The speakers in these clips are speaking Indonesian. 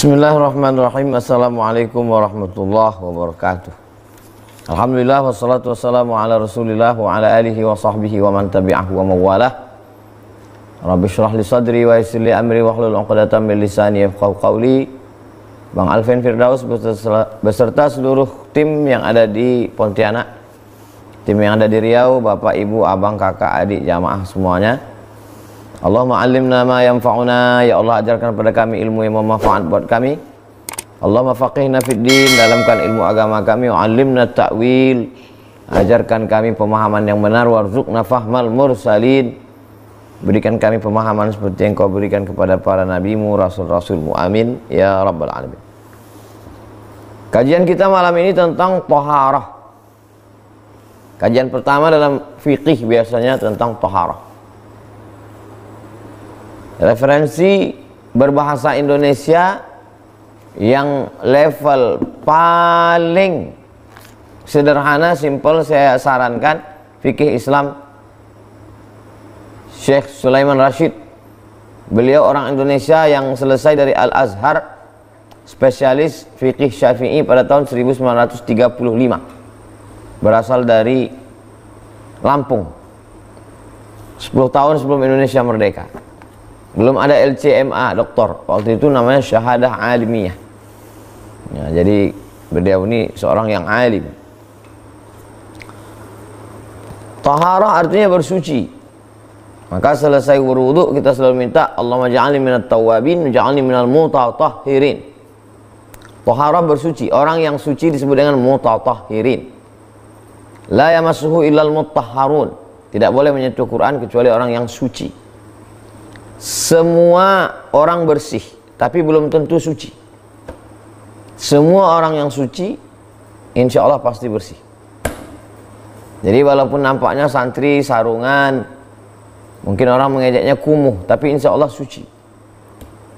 Bismillahirrahmanirrahim Assalamualaikum warahmatullahi wabarakatuh Alhamdulillah wassalatu wassalamu ala rasulillah wa ala alihi wa sahbihi wa man tabi'ahu wa mawalah Rabbi syrah li sadri wa yisir li amri wa hlul uqdatan min lisani yafqahu qawli Bang Alvin Firdaus beserta seluruh tim yang ada di Pontianak Tim yang ada di Riau, Bapak, Ibu, Abang, Kakak, Adik, Jamaah semuanya Allahumma alimna ma yanfa'una ya Allah ajarkan kepada kami ilmu yang bermanfaat buat kami Allahumma faqihna fid din dalamkan ilmu agama kami wa alimna ta'wil ajarkan kami pemahaman yang benar warzuqna fahmal mursalin berikan kami pemahaman seperti yang kau berikan kepada para nabimu rasul-rasulmu amin ya rabbal alamin kajian kita malam ini tentang toharah kajian pertama dalam fikih biasanya tentang toharah referensi berbahasa Indonesia yang level paling sederhana, simple saya sarankan fikih Islam Syekh Sulaiman Rashid. Beliau orang Indonesia yang selesai dari Al Azhar, spesialis fikih Syafi'i pada tahun 1935. Berasal dari Lampung. 10 tahun sebelum Indonesia merdeka belum ada LCMA doktor waktu itu namanya syahadah alimiyah ya, jadi beliau ini seorang yang alim taharah artinya bersuci maka selesai berwudu kita selalu minta Allah ja'alni minat tawabin ja'alni minal mutatahhirin taharah bersuci orang yang suci disebut dengan mutatahhirin la yamassuhu illal mutaharun tidak boleh menyentuh Quran kecuali orang yang suci semua orang bersih, tapi belum tentu suci. Semua orang yang suci, insya Allah pasti bersih. Jadi walaupun nampaknya santri, sarungan, mungkin orang mengejeknya kumuh, tapi insya Allah suci.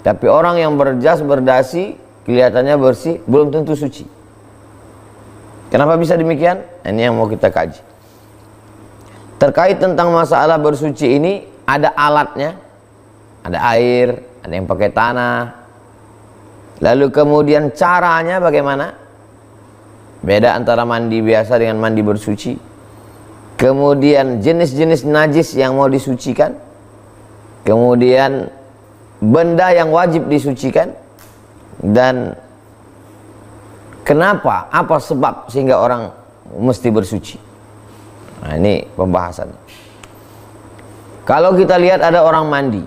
Tapi orang yang berjas, berdasi, kelihatannya bersih, belum tentu suci. Kenapa bisa demikian? Ini yang mau kita kaji. Terkait tentang masalah bersuci ini, ada alatnya, ada air, ada yang pakai tanah. Lalu kemudian caranya bagaimana? Beda antara mandi biasa dengan mandi bersuci. Kemudian jenis-jenis najis yang mau disucikan. Kemudian benda yang wajib disucikan dan kenapa? Apa sebab sehingga orang mesti bersuci? Nah, ini pembahasannya. Kalau kita lihat ada orang mandi,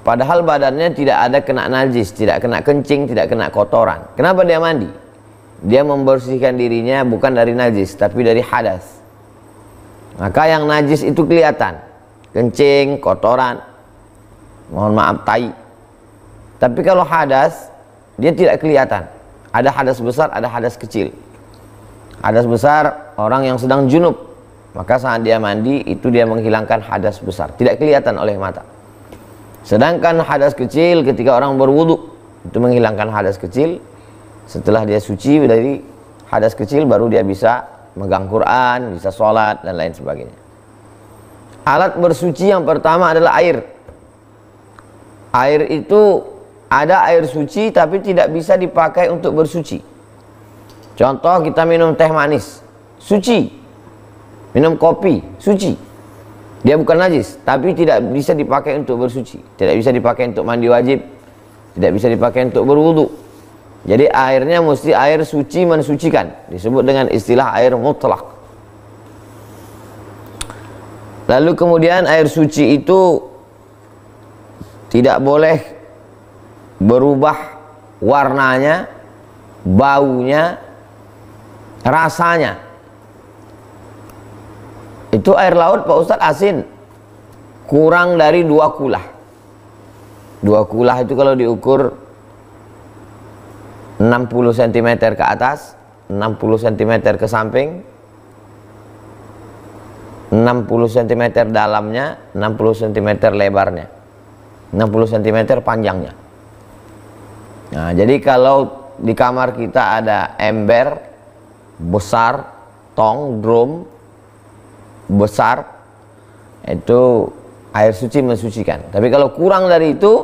Padahal badannya tidak ada kena najis, tidak kena kencing, tidak kena kotoran. Kenapa dia mandi? Dia membersihkan dirinya bukan dari najis, tapi dari hadas. Maka yang najis itu kelihatan. Kencing, kotoran, mohon maaf, tai. Tapi kalau hadas, dia tidak kelihatan. Ada hadas besar, ada hadas kecil. Hadas besar, orang yang sedang junub. Maka saat dia mandi, itu dia menghilangkan hadas besar. Tidak kelihatan oleh mata. Sedangkan hadas kecil ketika orang berwudu itu menghilangkan hadas kecil. Setelah dia suci dari hadas kecil baru dia bisa megang Quran, bisa sholat dan lain sebagainya. Alat bersuci yang pertama adalah air. Air itu ada air suci tapi tidak bisa dipakai untuk bersuci. Contoh kita minum teh manis, suci. Minum kopi, suci. Dia bukan najis, tapi tidak bisa dipakai untuk bersuci, tidak bisa dipakai untuk mandi wajib, tidak bisa dipakai untuk berwudu. Jadi airnya mesti air suci mensucikan, disebut dengan istilah air mutlak. Lalu kemudian air suci itu tidak boleh berubah warnanya, baunya, rasanya itu air laut Pak Ustadz asin. Kurang dari dua kulah. Dua kulah itu kalau diukur 60 cm ke atas, 60 cm ke samping, 60 cm dalamnya, 60 cm lebarnya, 60 cm panjangnya. Nah, jadi kalau di kamar kita ada ember besar, tong, drum, besar itu air suci mensucikan. Tapi kalau kurang dari itu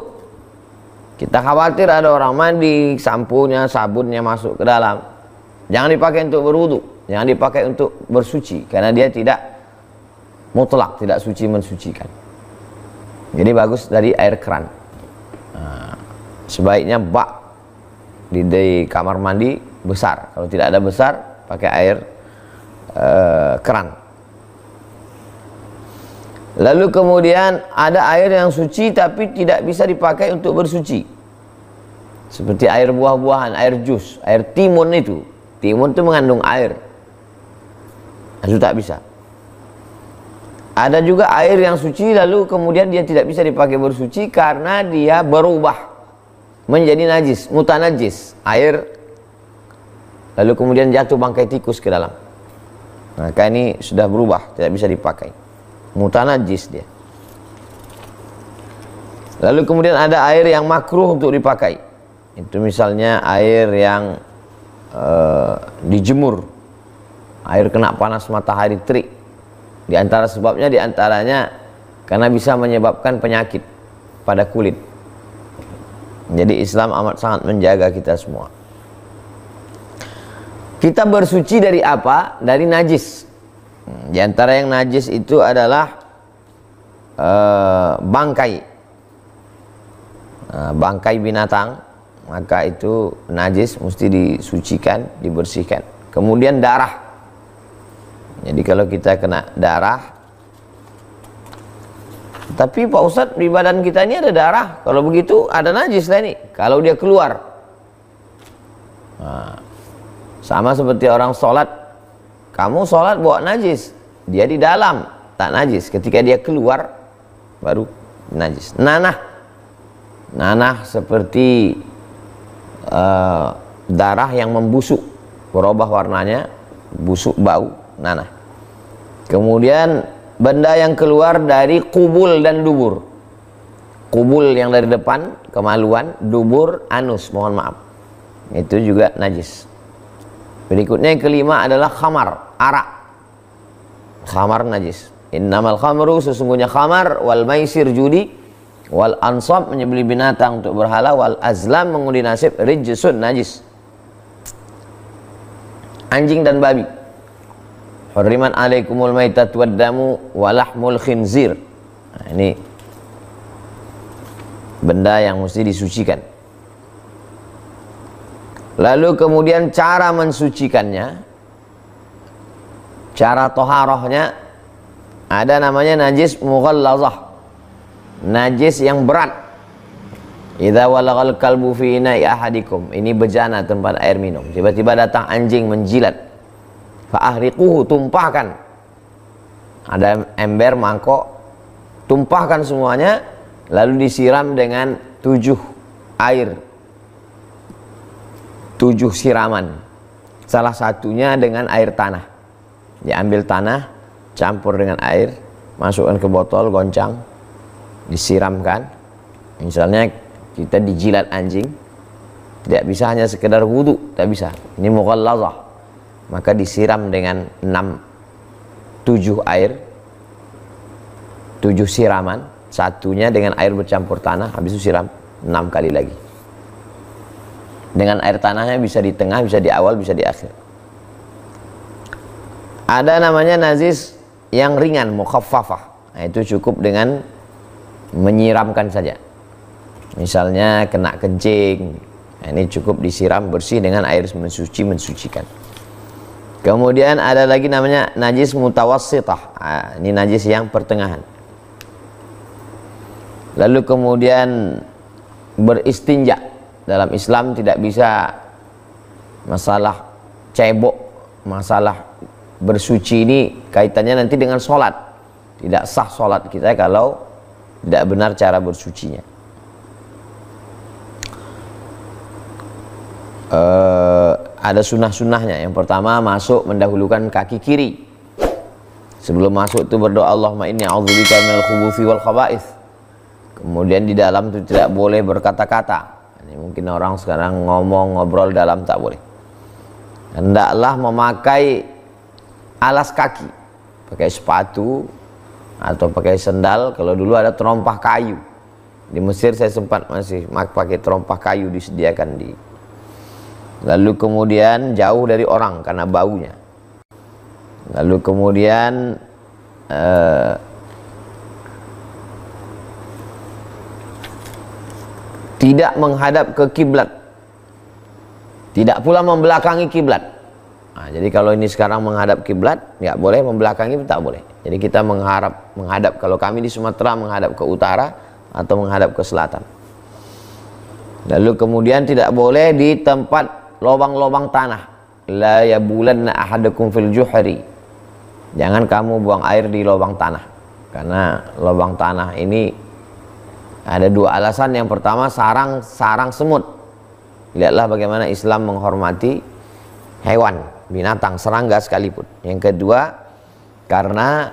kita khawatir ada orang mandi, sampunya, sabunnya masuk ke dalam. Jangan dipakai untuk berwudu, jangan dipakai untuk bersuci karena dia tidak mutlak, tidak suci mensucikan. Jadi bagus dari air keran. Nah, sebaiknya bak di, di kamar mandi besar. Kalau tidak ada besar, pakai air uh, keran. Lalu kemudian ada air yang suci tapi tidak bisa dipakai untuk bersuci. Seperti air buah-buahan, air jus, air timun itu. Timun itu mengandung air. Nah, itu tak bisa. Ada juga air yang suci lalu kemudian dia tidak bisa dipakai bersuci karena dia berubah menjadi najis, najis, Air lalu kemudian jatuh bangkai tikus ke dalam. Maka ini sudah berubah, tidak bisa dipakai mutanajis dia lalu kemudian ada air yang makruh untuk dipakai itu misalnya air yang uh, dijemur air kena panas matahari terik di antara sebabnya di antaranya karena bisa menyebabkan penyakit pada kulit jadi Islam amat sangat menjaga kita semua kita bersuci dari apa? Dari najis. Di antara yang najis itu adalah uh, bangkai. Uh, bangkai binatang, maka itu najis mesti disucikan, dibersihkan. Kemudian darah. Jadi kalau kita kena darah, tapi Pak Ustadz di badan kita ini ada darah. Kalau begitu ada najis lah ini. Kalau dia keluar. Nah, sama seperti orang sholat kamu sholat buat najis, dia di dalam tak najis. Ketika dia keluar baru najis. Nanah, nanah seperti uh, darah yang membusuk, berubah warnanya, busuk bau, nanah. Kemudian benda yang keluar dari kubul dan dubur. Kubul yang dari depan, kemaluan, dubur, anus, mohon maaf. Itu juga najis. Berikutnya yang kelima adalah khamar, arak. Khamar najis. Innamal khamru sesungguhnya khamar wal maisir judi wal ansab menyembelih binatang untuk berhala wal azlam mengundi nasib rijsun najis. Anjing dan babi. Hurriman alaikumul maitat waddamu walahmul khinzir. Nah, ini benda yang mesti disucikan. Lalu kemudian cara mensucikannya, cara toharohnya ada namanya najis mughallazah. Najis yang berat. Idza walagal kalbu fi ina'i ahadikum. Ini bejana tempat air minum. Tiba-tiba datang anjing menjilat. Fa ahriquhu tumpahkan. Ada ember mangkok tumpahkan semuanya lalu disiram dengan tujuh air tujuh siraman. Salah satunya dengan air tanah. Diambil tanah, campur dengan air, masukkan ke botol, goncang, disiramkan. Misalnya kita dijilat anjing, tidak bisa hanya sekedar wudhu, tidak bisa. Ini mughallazah. Maka disiram dengan enam tujuh air, tujuh siraman, satunya dengan air bercampur tanah, habis itu siram enam kali lagi. Dengan air tanahnya bisa di tengah, bisa di awal, bisa di akhir. Ada namanya najis yang ringan, mukhaffafah. Nah, itu cukup dengan menyiramkan saja. Misalnya kena kencing, nah, ini cukup disiram bersih dengan air mensuci mensucikan. Kemudian ada lagi namanya najis mutawassitah. Nah, ini najis yang pertengahan. Lalu kemudian beristinja dalam Islam tidak bisa masalah cebok, masalah bersuci ini kaitannya nanti dengan sholat. Tidak sah sholat kita kalau tidak benar cara bersucinya. E, ada sunnah-sunnahnya. Yang pertama masuk mendahulukan kaki kiri. Sebelum masuk itu berdoa Allahumma inni a'udzubika minal khubuthi wal khaba'ith. Kemudian di dalam itu tidak boleh berkata-kata. Ini mungkin orang sekarang ngomong ngobrol dalam tak boleh. Hendaklah memakai alas kaki, pakai sepatu atau pakai sendal. Kalau dulu ada terompah kayu. Di Mesir saya sempat masih pakai terompah kayu disediakan di. Lalu kemudian jauh dari orang karena baunya. Lalu kemudian eh, tidak menghadap ke kiblat tidak pula membelakangi kiblat nah, jadi kalau ini sekarang menghadap kiblat nggak boleh membelakangi tak boleh jadi kita mengharap menghadap kalau kami di Sumatera menghadap ke utara atau menghadap ke selatan lalu kemudian tidak boleh di tempat lubang-lubang tanah la bulan ahadakum fil juhari jangan kamu buang air di lubang tanah karena lubang tanah ini ada dua alasan. Yang pertama sarang sarang semut. Lihatlah bagaimana Islam menghormati hewan, binatang, serangga sekalipun. Yang kedua karena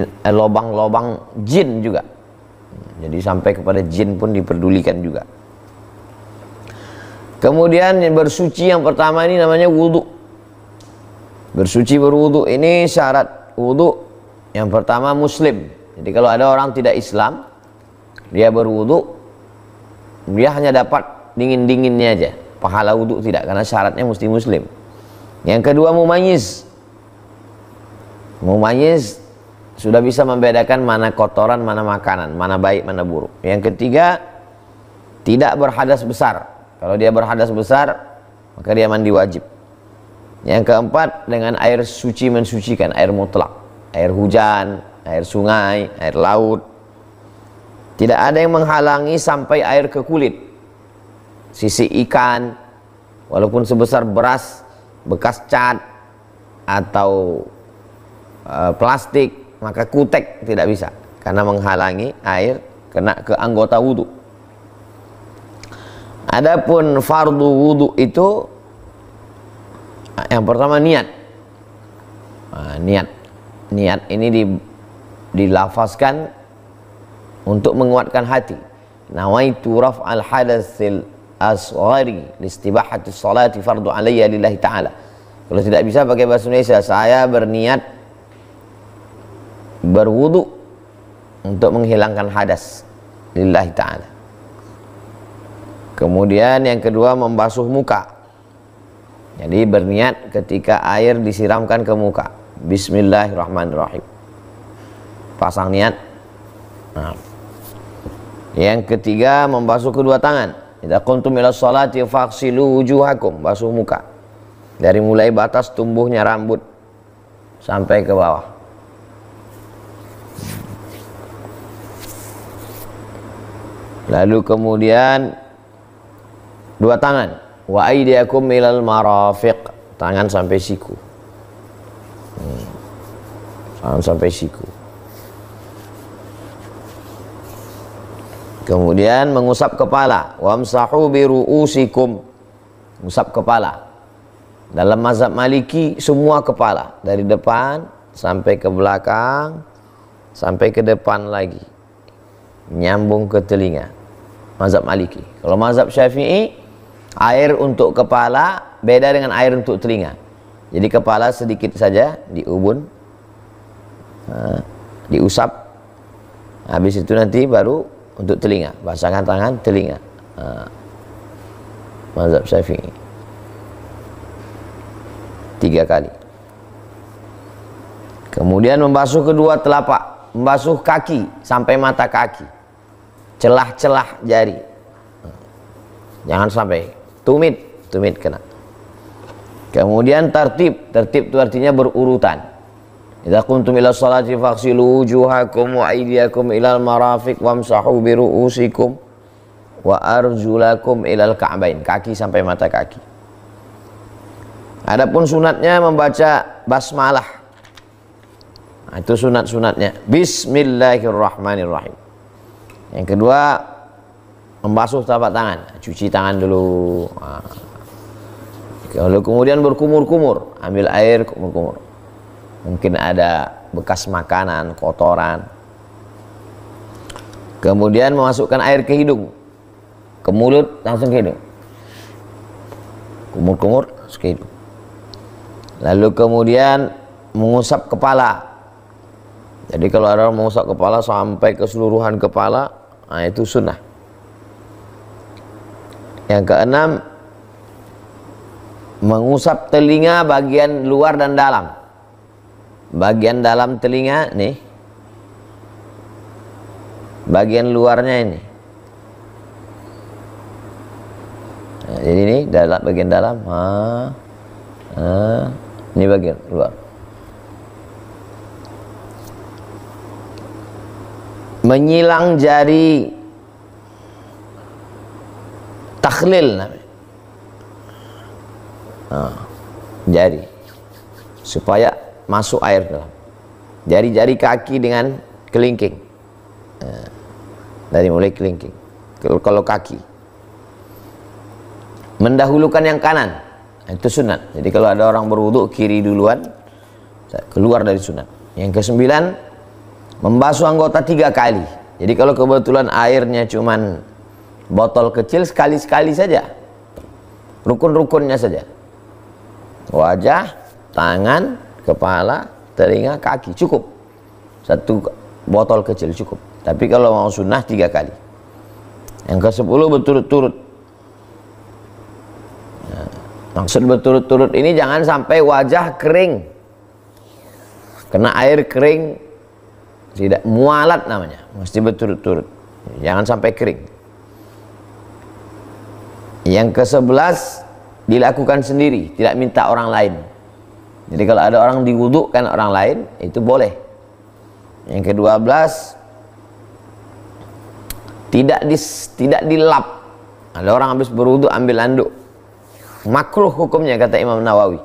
eh, lobang-lobang jin juga. Jadi sampai kepada jin pun diperdulikan juga. Kemudian yang bersuci yang pertama ini namanya wudhu. Bersuci berwudhu ini syarat wudhu yang pertama muslim. Jadi kalau ada orang tidak Islam, dia berwudhu dia hanya dapat dingin-dinginnya aja pahala wudhu tidak karena syaratnya mesti muslim yang kedua mumayyiz mumayyiz sudah bisa membedakan mana kotoran mana makanan mana baik mana buruk yang ketiga tidak berhadas besar kalau dia berhadas besar maka dia mandi wajib yang keempat dengan air suci mensucikan air mutlak air hujan air sungai air laut tidak ada yang menghalangi sampai air ke kulit. Sisi ikan, walaupun sebesar beras, bekas cat, atau e, plastik, maka kutek tidak bisa. Karena menghalangi air kena ke anggota wudhu. Adapun fardu wudhu itu, yang pertama niat. Ah, niat. Niat ini di, dilafazkan untuk menguatkan hati nawaitu raf'al hadatsil asghari listibahati salati fardu alayya lillahi ta'ala kalau tidak bisa pakai bahasa Indonesia saya berniat berwudu untuk menghilangkan hadas lillahi ta'ala kemudian yang kedua membasuh muka jadi berniat ketika air disiramkan ke muka Bismillahirrahmanirrahim pasang niat nah yang ketiga membasuh kedua tangan. Idza qumtum ila salati faghsilu wujuhakum, basuh muka. Dari mulai batas tumbuhnya rambut sampai ke bawah. Lalu kemudian dua tangan. Wa aydiakum ilal marafiq. Tangan sampai siku. Hmm. Tangan sampai siku. Kemudian mengusap kepala. Wamsahu biru'usikum. Usap kepala. Dalam mazhab maliki, semua kepala. Dari depan sampai ke belakang, sampai ke depan lagi. Nyambung ke telinga. Mazhab maliki. Kalau mazhab syafi'i, air untuk kepala beda dengan air untuk telinga. Jadi kepala sedikit saja diubun, eh, diusap. Habis itu nanti baru untuk telinga pasangan tangan telinga ha. mazhab syafi'i tiga kali kemudian membasuh kedua telapak membasuh kaki sampai mata kaki celah-celah jari jangan sampai tumit tumit kena kemudian tertib tertib itu artinya berurutan Idza kuntum ila salati faghsilu wujuhakum wa aydiyakum ila al-marafiq wamsahu bi ru'usikum wa arjulakum ila al-ka'bain. Kaki sampai mata kaki. Adapun sunatnya membaca basmalah. Nah, itu sunat-sunatnya. Bismillahirrahmanirrahim. Yang kedua membasuh telapak tangan, cuci tangan dulu. Nah. Lalu kemudian berkumur-kumur, ambil air kumur-kumur mungkin ada bekas makanan, kotoran. Kemudian memasukkan air ke hidung, ke mulut langsung ke hidung. Kumur-kumur ke hidung. Lalu kemudian mengusap kepala. Jadi kalau ada orang mengusap kepala sampai keseluruhan kepala, nah itu sunnah. Yang keenam, mengusap telinga bagian luar dan dalam bagian dalam telinga nih bagian luarnya ini nah, jadi ini dalam bagian dalam ah, ah, ini bagian luar menyilang jari takhlil namanya Nah, jari supaya masuk air dalam. Jari-jari kaki dengan kelingking. Eh, dari mulai kelingking. Kalau kaki. Mendahulukan yang kanan. Nah, itu sunat. Jadi kalau ada orang berwudhu kiri duluan, keluar dari sunat. Yang kesembilan, membasuh anggota tiga kali. Jadi kalau kebetulan airnya cuman botol kecil, sekali-sekali saja. Rukun-rukunnya saja. Wajah, tangan, kepala, telinga, kaki cukup. Satu botol kecil cukup. Tapi kalau mau sunnah tiga kali. Yang ke sepuluh berturut-turut. Nah, maksud berturut-turut ini jangan sampai wajah kering. Kena air kering, tidak mualat namanya. Mesti berturut-turut. Jangan sampai kering. Yang ke sebelas dilakukan sendiri, tidak minta orang lain. Jadi kalau ada orang diwudukkan orang lain itu boleh. Yang ke-12 tidak dis, tidak dilap. Ada orang habis berwuduk ambil anduk. Makruh hukumnya kata Imam Nawawi.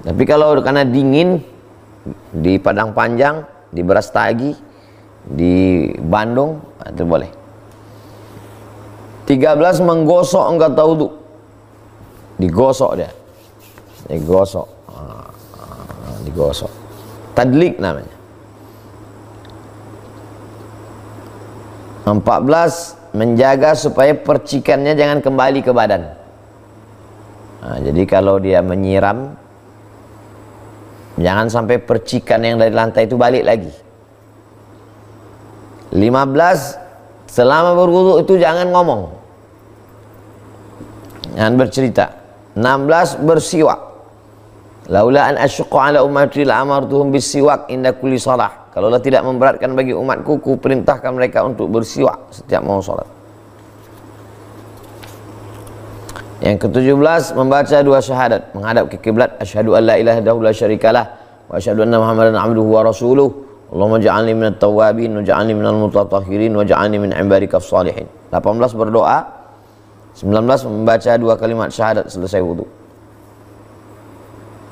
Tapi kalau karena dingin di Padang Panjang, di Beras Tagi, di Bandung itu boleh. 13 menggosok enggak tahu digosok dia digosok digosok. Tadlik namanya. 14 menjaga supaya percikannya jangan kembali ke badan. Nah, jadi kalau dia menyiram jangan sampai percikan yang dari lantai itu balik lagi. 15 selama berwudu itu jangan ngomong. Jangan bercerita. 16 bersiwak. Laula an asyqa ala ummati la'amartuhum bisiwak inda kulli shalah. Kalaulah tidak memberatkan bagi umatku, ku perintahkan mereka untuk bersiwak setiap mau salat. Yang ke-17 membaca dua syahadat menghadap ke kiblat asyhadu an la ilaha illallah syarikalah wa asyhadu anna muhammadan abduhu wa rasuluh. Allahumma ja'alni minat tawabin wa ja'alni minal mutatahhirin wa ja'alni min ibadika salihin. 18 berdoa, 19 membaca dua kalimat syahadat selesai wudhu.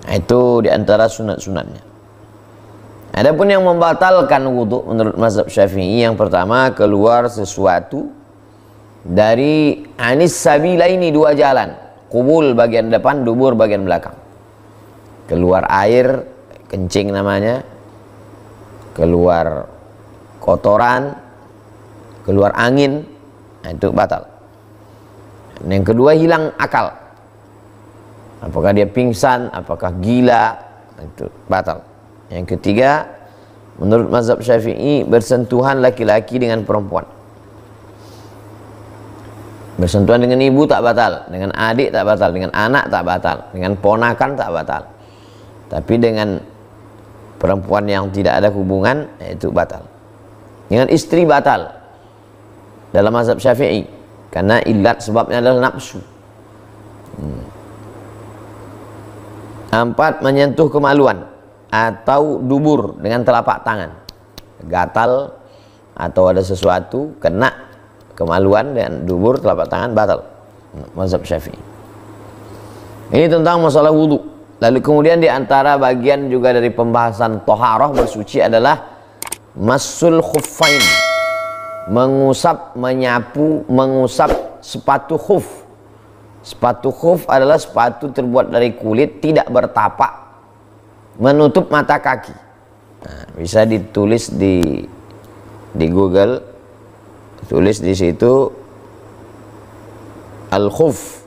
Nah, itu diantara sunat-sunatnya. Adapun yang membatalkan wudhu menurut mazhab syafi'i yang pertama keluar sesuatu dari anis sabila ini dua jalan kubul bagian depan dubur bagian belakang keluar air kencing namanya keluar kotoran keluar angin nah, itu batal yang kedua hilang akal apakah dia pingsan apakah gila itu batal yang ketiga menurut mazhab syafi'i bersentuhan laki-laki dengan perempuan bersentuhan dengan ibu tak batal dengan adik tak batal dengan anak tak batal dengan ponakan tak batal tapi dengan perempuan yang tidak ada hubungan itu batal dengan istri batal dalam mazhab syafi'i karena ilat sebabnya adalah nafsu hmm. Empat, menyentuh kemaluan atau dubur dengan telapak tangan. Gatal atau ada sesuatu kena kemaluan dan dubur telapak tangan batal. Mazhab Syafi'i. Ini tentang masalah wudhu. Lalu kemudian di antara bagian juga dari pembahasan toharoh bersuci adalah masul khufain Mengusap, menyapu, mengusap sepatu khuf Sepatu khuf adalah sepatu terbuat dari kulit tidak bertapak menutup mata kaki. Nah, bisa ditulis di di Google tulis di situ al khuf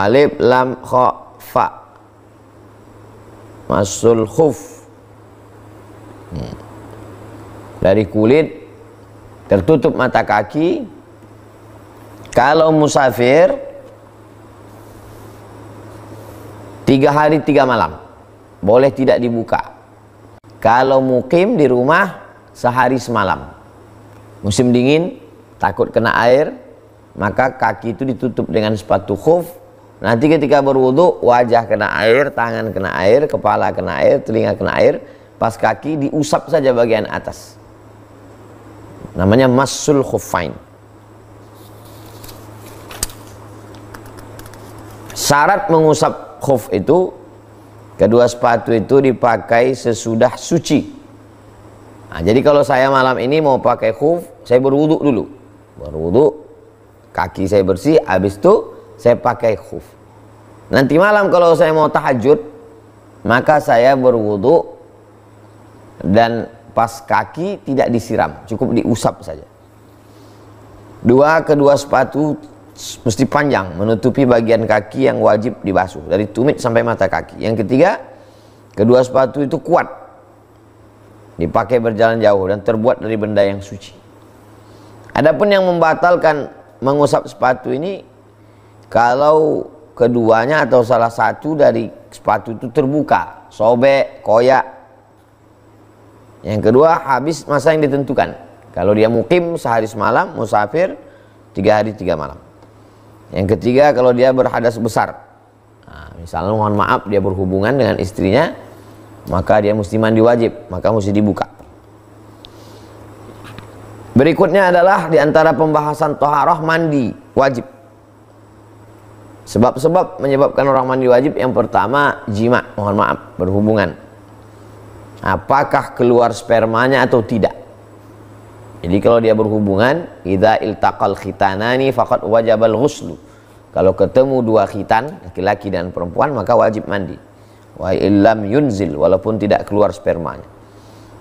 alif lam kha fa masul khuf hmm. dari kulit tertutup mata kaki kalau musafir tiga hari tiga malam boleh tidak dibuka. Kalau mukim di rumah sehari semalam. Musim dingin takut kena air maka kaki itu ditutup dengan sepatu khuf. Nanti ketika berwudhu wajah kena air, tangan kena air, kepala kena air, telinga kena air, pas kaki diusap saja bagian atas. Namanya masul khufain Syarat mengusap khuf itu kedua sepatu itu dipakai sesudah suci. Nah, jadi kalau saya malam ini mau pakai khuf, saya berwudu dulu. Berwudu, kaki saya bersih, habis itu saya pakai khuf. Nanti malam kalau saya mau tahajud, maka saya berwudu dan pas kaki tidak disiram, cukup diusap saja. Dua kedua sepatu mesti panjang menutupi bagian kaki yang wajib dibasuh dari tumit sampai mata kaki. Yang ketiga, kedua sepatu itu kuat. Dipakai berjalan jauh dan terbuat dari benda yang suci. Adapun yang membatalkan mengusap sepatu ini kalau keduanya atau salah satu dari sepatu itu terbuka, sobek, koyak. Yang kedua, habis masa yang ditentukan. Kalau dia mukim sehari semalam, musafir tiga hari tiga malam. Yang ketiga kalau dia berhadas besar. Nah, misalnya mohon maaf dia berhubungan dengan istrinya, maka dia mesti mandi wajib, maka mesti dibuka. Berikutnya adalah di antara pembahasan toharoh mandi wajib. Sebab-sebab menyebabkan orang mandi wajib yang pertama jima, mohon maaf, berhubungan. Apakah keluar spermanya atau tidak? Jadi kalau dia berhubungan, idza iltaqal khitanani faqad wajabal ghuslu. Kalau ketemu dua khitan, laki-laki dan perempuan, maka wajib mandi. Wa illam yunzil, walaupun tidak keluar spermanya.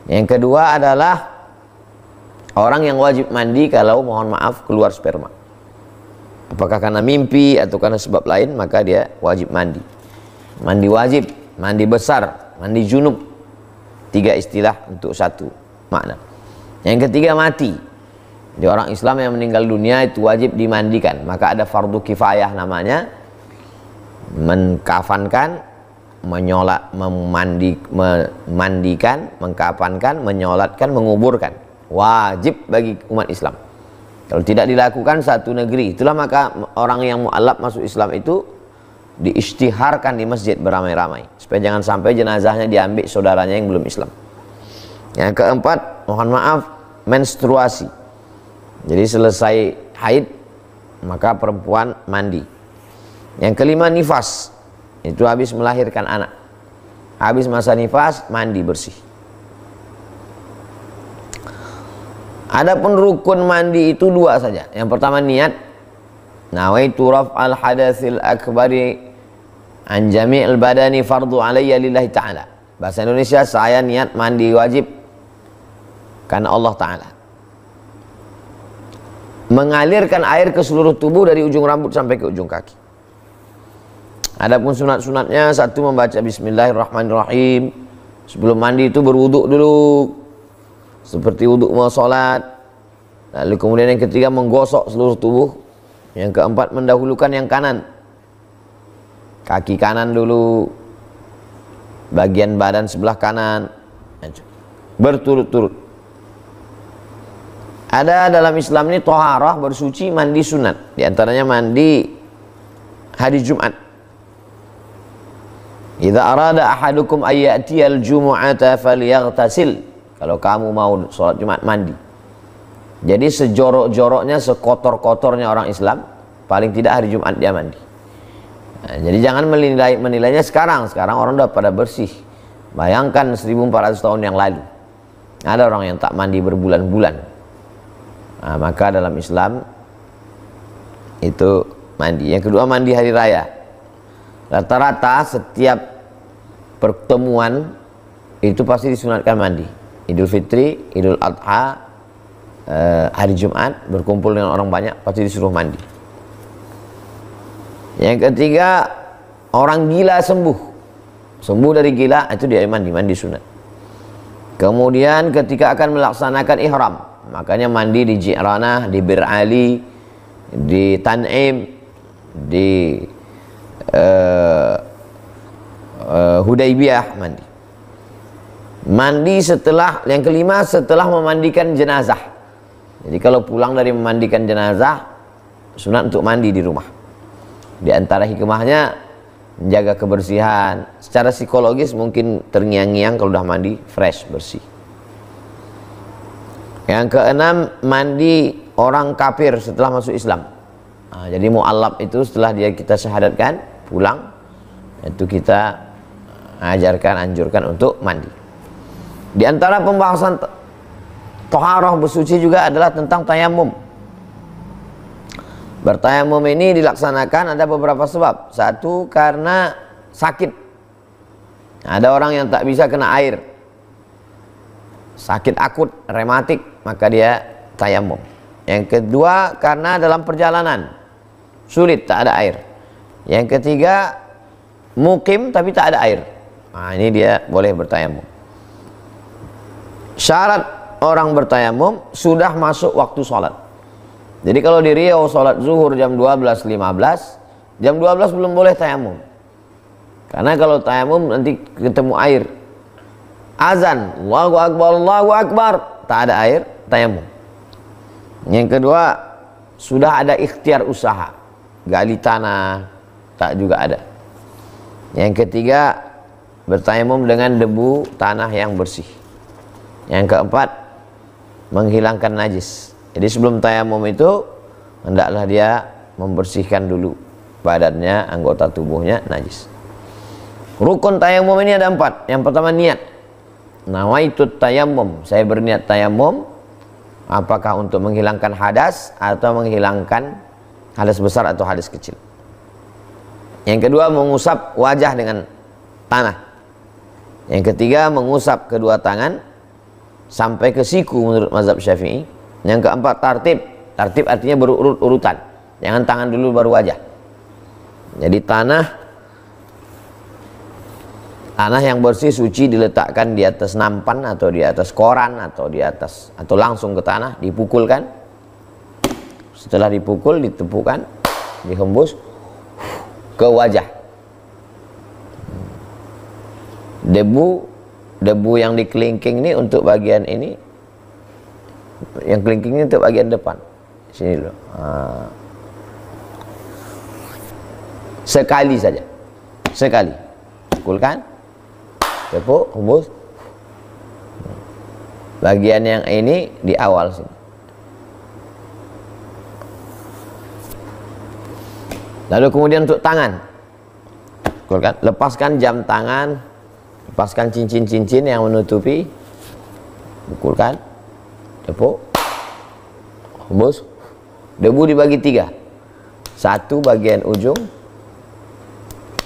Yang kedua adalah orang yang wajib mandi kalau mohon maaf keluar sperma. Apakah karena mimpi atau karena sebab lain, maka dia wajib mandi. Mandi wajib, mandi besar, mandi junub. Tiga istilah untuk satu makna. Yang ketiga mati. Jadi orang Islam yang meninggal dunia itu wajib dimandikan. Maka ada fardu kifayah namanya. Mengkafankan, menyolat, memandi, memandikan, mengkafankan, menyolatkan, menguburkan. Wajib bagi umat Islam. Kalau tidak dilakukan satu negeri, itulah maka orang yang mu'alaf masuk Islam itu diistiharkan di masjid beramai-ramai. Supaya jangan sampai jenazahnya diambil saudaranya yang belum Islam. Yang keempat, mohon maaf, menstruasi. Jadi selesai haid maka perempuan mandi. Yang kelima nifas. Itu habis melahirkan anak. Habis masa nifas mandi bersih. Adapun rukun mandi itu dua saja. Yang pertama niat. Nawaitu raf'al hadatsil akbari an jami'il badani fardu alayya lillahi ta'ala. Bahasa Indonesia saya niat mandi wajib karena Allah Ta'ala mengalirkan air ke seluruh tubuh dari ujung rambut sampai ke ujung kaki adapun sunat-sunatnya satu membaca bismillahirrahmanirrahim sebelum mandi itu berwuduk dulu seperti wuduk mau sholat lalu kemudian yang ketiga menggosok seluruh tubuh yang keempat mendahulukan yang kanan kaki kanan dulu bagian badan sebelah kanan berturut-turut ada dalam Islam ini toharah bersuci mandi sunat. Di antaranya mandi hari Jumat. Idza arada ahadukum ayyatiyal jumu'ata falyaghtasil. Kalau kamu mau sholat Jumat mandi. Jadi sejorok-joroknya, sekotor-kotornya orang Islam, paling tidak hari Jumat dia mandi. Nah, jadi jangan menilai menilainya sekarang. Sekarang orang sudah pada bersih. Bayangkan 1400 tahun yang lalu. Ada orang yang tak mandi berbulan-bulan Nah, maka dalam Islam itu mandi. Yang kedua mandi hari raya. Rata-rata setiap pertemuan itu pasti disunatkan mandi. Idul Fitri, Idul Adha, eh, hari Jumat berkumpul dengan orang banyak pasti disuruh mandi. Yang ketiga orang gila sembuh. Sembuh dari gila itu dia mandi, mandi sunat. Kemudian ketika akan melaksanakan ihram, Makanya mandi di Ji'ranah, di Bir Ali, di Tan'im, di uh, uh, Hudaybiyah mandi. Mandi setelah yang kelima setelah memandikan jenazah. Jadi kalau pulang dari memandikan jenazah sunat untuk mandi di rumah. Di antara hikmahnya menjaga kebersihan. Secara psikologis mungkin terngiang-ngiang kalau sudah mandi fresh bersih. Yang keenam mandi orang kafir setelah masuk Islam. Nah, jadi mualaf itu setelah dia kita syahadatkan pulang itu kita ah, ajarkan anjurkan untuk mandi. Di antara pembahasan toharoh bersuci juga adalah tentang tayamum. Bertayamum ini dilaksanakan ada beberapa sebab. Satu karena sakit. Ada orang yang tak bisa kena air. Sakit akut, rematik, maka dia tayamum. Yang kedua karena dalam perjalanan sulit tak ada air. Yang ketiga mukim tapi tak ada air. Nah, ini dia boleh bertayamum. Syarat orang bertayamum sudah masuk waktu sholat. Jadi kalau di Riau sholat zuhur jam 12.15, jam 12 belum boleh tayamum. Karena kalau tayamum nanti ketemu air. Azan, Allahu Akbar, Allahu Akbar, tak ada air, tayamum. Yang kedua, sudah ada ikhtiar usaha. Gali tanah, tak juga ada. Yang ketiga, bertayamum dengan debu tanah yang bersih. Yang keempat, menghilangkan najis. Jadi sebelum tayamum itu, hendaklah dia membersihkan dulu badannya, anggota tubuhnya najis. Rukun tayamum ini ada empat. Yang pertama niat. Nawaitut tayamum. Saya berniat tayamum apakah untuk menghilangkan hadas atau menghilangkan hadas besar atau hadas kecil yang kedua mengusap wajah dengan tanah yang ketiga mengusap kedua tangan sampai ke siku menurut mazhab syafi'i yang keempat tartib tartib artinya berurut-urutan jangan tangan dulu baru wajah jadi tanah Tanah yang bersih suci diletakkan di atas nampan atau di atas koran atau di atas atau langsung ke tanah dipukulkan. Setelah dipukul ditepukan, dihembus ke wajah. Debu debu yang dikelingking ini untuk bagian ini yang kelingking ini untuk bagian depan. Sini dulu. Sekali saja. Sekali. Pukulkan Tepuk, ya, kubus. Bagian yang ini di awal sini. Lalu kemudian untuk tangan. Lepaskan jam tangan, lepaskan cincin-cincin yang menutupi. Pukulkan. Tepuk. Hembus. Debu dibagi tiga. Satu bagian ujung,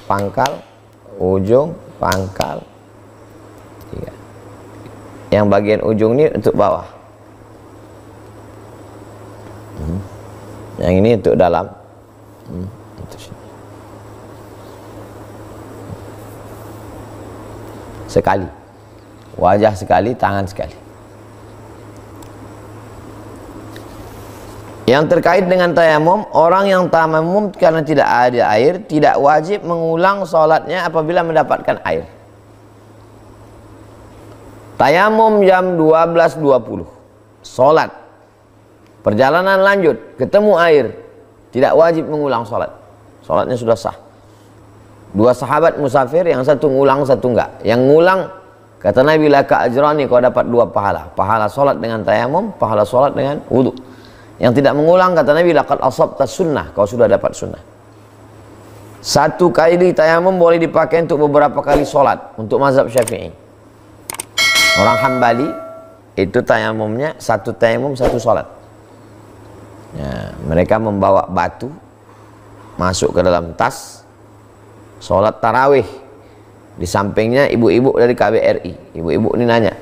pangkal, ujung, pangkal, tiga. Yang bagian ujung ini untuk bawah. Hmm. Yang ini untuk dalam. Hmm, sekali. Wajah sekali, tangan sekali. Yang terkait dengan tayamum, orang yang tayamum karena tidak ada air, tidak wajib mengulang sholatnya apabila mendapatkan air. Tayamum jam 12.20. Solat Perjalanan lanjut, ketemu air. Tidak wajib mengulang solat Solatnya sudah sah. Dua sahabat musafir, yang satu ngulang, satu enggak. Yang ngulang kata Nabi laka ajrani kau dapat dua pahala. Pahala solat dengan tayamum, pahala solat dengan wudhu. Yang tidak mengulang kata Nabi laka al asabta sunnah, kau sudah dapat sunnah. Satu kali tayamum boleh dipakai untuk beberapa kali solat untuk mazhab Syafi'i. Orang Hambali itu tayamumnya satu tayamum satu sholat. Ya, mereka membawa batu masuk ke dalam tas sholat tarawih. Di sampingnya ibu-ibu dari KBRI. Ibu-ibu ini nanya,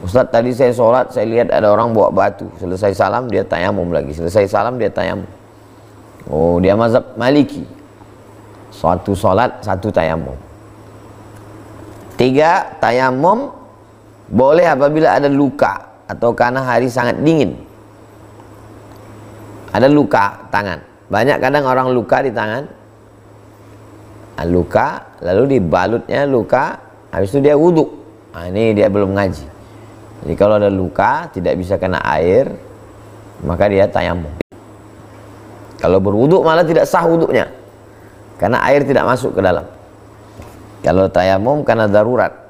Ustaz tadi saya sholat, saya lihat ada orang bawa batu. Selesai salam dia tayamum lagi. Selesai salam dia tayamum. Oh dia mazhab maliki. Satu sholat, satu tayamum. Tiga, tayamum boleh apabila ada luka atau karena hari sangat dingin. Ada luka tangan. Banyak kadang orang luka di tangan. Ah, luka, lalu dibalutnya luka, habis itu dia wudhu. Nah, ini dia belum ngaji. Jadi kalau ada luka, tidak bisa kena air, maka dia tayamum. Kalau berwudhu malah tidak sah wudhunya. Karena air tidak masuk ke dalam. Kalau tayamum karena darurat.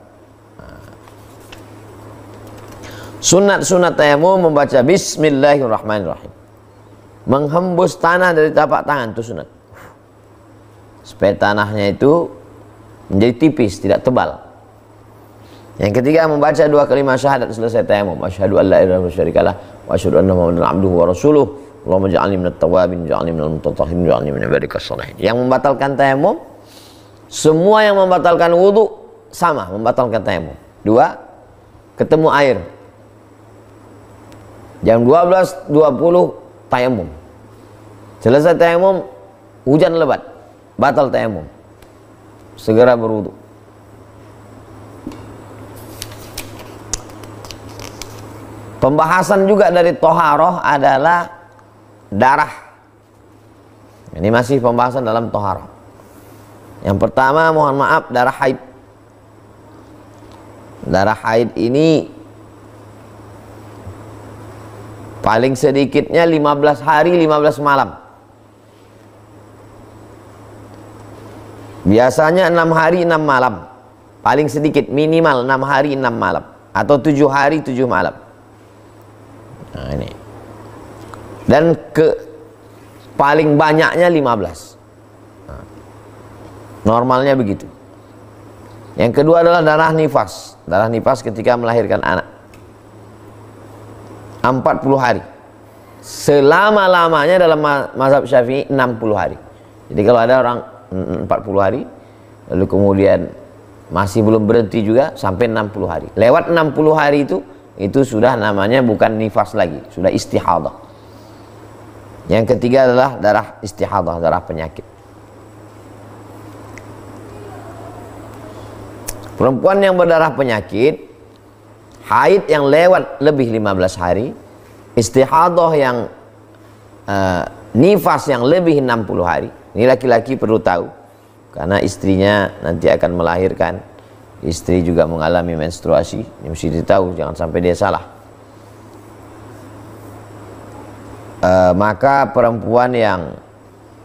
Sunat-sunat tayamum membaca Bismillahirrahmanirrahim. Menghembus tanah dari tapak tangan itu sunat. Supaya tanahnya itu menjadi tipis, tidak tebal. Yang ketiga membaca dua kalimat syahadat selesai tayamum. Asyhadu an la ilaha illallah wa asyhadu anna muhammadan abduhu wa rasuluh. Allahumma ja'alni minat tawabin, ja'alni minal mutatahirin, ja'alni min ibadikas salihin. Yang membatalkan tayamum semua yang membatalkan wudhu sama membatalkan tayamum. Dua, ketemu air Jam 12.20 tayamum. Selesai tayamum, hujan lebat. Batal tayamum. Segera berwudu. Pembahasan juga dari toharoh adalah darah. Ini masih pembahasan dalam toharoh. Yang pertama mohon maaf darah haid. Darah haid ini paling sedikitnya 15 hari 15 malam biasanya 6 hari 6 malam paling sedikit minimal 6 hari 6 malam atau 7 hari 7 malam nah ini dan ke paling banyaknya 15 nah, normalnya begitu yang kedua adalah darah nifas darah nifas ketika melahirkan anak 40 hari. Selama-lamanya dalam mazhab Syafi'i 60 hari. Jadi kalau ada orang 40 hari lalu kemudian masih belum berhenti juga sampai 60 hari. Lewat 60 hari itu itu sudah namanya bukan nifas lagi, sudah istihadah. Yang ketiga adalah darah istihadah, darah penyakit. Perempuan yang berdarah penyakit haid yang lewat lebih 15 hari, istihadah yang uh, nifas yang lebih 60 hari. Ini laki-laki perlu tahu karena istrinya nanti akan melahirkan. Istri juga mengalami menstruasi, ini mesti ditahu jangan sampai dia salah. Uh, maka perempuan yang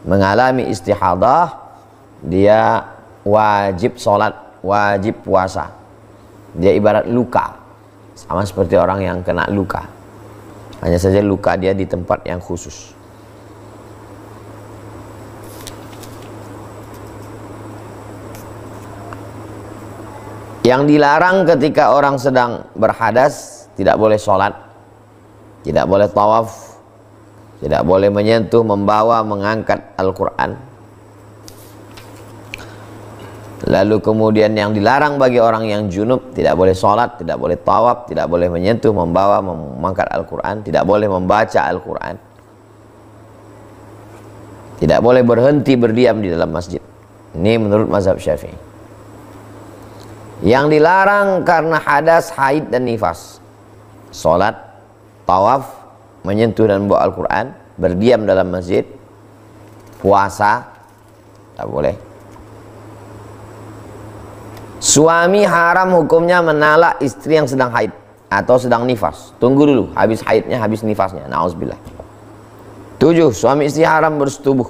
mengalami istihadah dia wajib sholat, wajib puasa. Dia ibarat luka sama seperti orang yang kena luka. Hanya saja luka dia di tempat yang khusus. Yang dilarang ketika orang sedang berhadas tidak boleh sholat, tidak boleh tawaf, tidak boleh menyentuh, membawa, mengangkat Al-Quran Lalu kemudian yang dilarang bagi orang yang junub tidak boleh sholat, tidak boleh tawaf, tidak boleh menyentuh, membawa, memangkat Al-Quran, tidak boleh membaca Al-Quran. Tidak boleh berhenti berdiam di dalam masjid. Ini menurut mazhab syafi'i. Yang dilarang karena hadas, haid, dan nifas. Sholat, tawaf, menyentuh dan membawa Al-Quran, berdiam dalam masjid, puasa, tak boleh Suami haram hukumnya menalak istri yang sedang haid atau sedang nifas. Tunggu dulu, habis haidnya, habis nifasnya. Nauzubillah. Tujuh, suami istri haram bersetubuh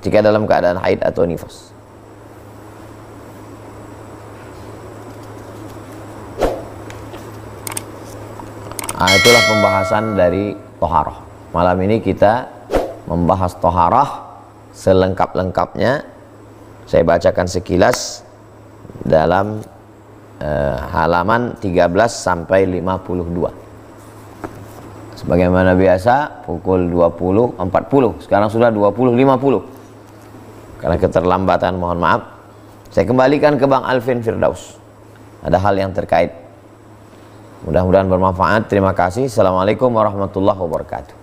ketika dalam keadaan haid atau nifas. Nah, itulah pembahasan dari toharoh. Malam ini kita membahas toharoh selengkap-lengkapnya. Saya bacakan sekilas dalam uh, halaman 13 sampai 52. Sebagaimana biasa pukul empat puluh. sekarang sudah lima puluh. Karena keterlambatan mohon maaf. Saya kembalikan ke Bang Alvin Firdaus. Ada hal yang terkait. Mudah-mudahan bermanfaat. Terima kasih. Assalamualaikum warahmatullahi wabarakatuh.